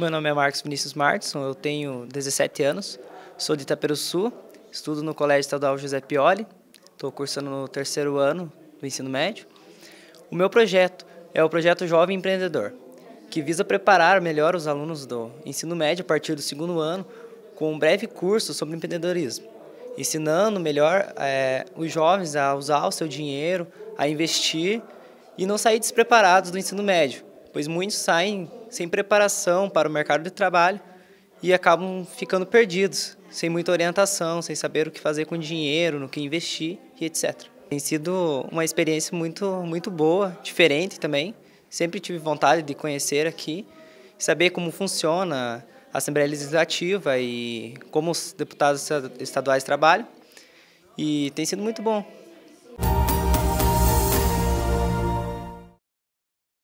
Meu nome é Marcos Vinícius Martinson, eu tenho 17 anos, sou de Itaperuçu, estudo no Colégio Estadual José Pioli, estou cursando no terceiro ano do ensino médio. O meu projeto é o projeto Jovem Empreendedor, que visa preparar melhor os alunos do ensino médio a partir do segundo ano com um breve curso sobre empreendedorismo, ensinando melhor é, os jovens a usar o seu dinheiro, a investir e não sair despreparados do ensino médio, pois muitos saem sem preparação para o mercado de trabalho e acabam ficando perdidos, sem muita orientação, sem saber o que fazer com o dinheiro, no que investir e etc. Tem sido uma experiência muito, muito boa, diferente também. Sempre tive vontade de conhecer aqui, saber como funciona a Assembleia Legislativa e como os deputados estaduais trabalham. E tem sido muito bom.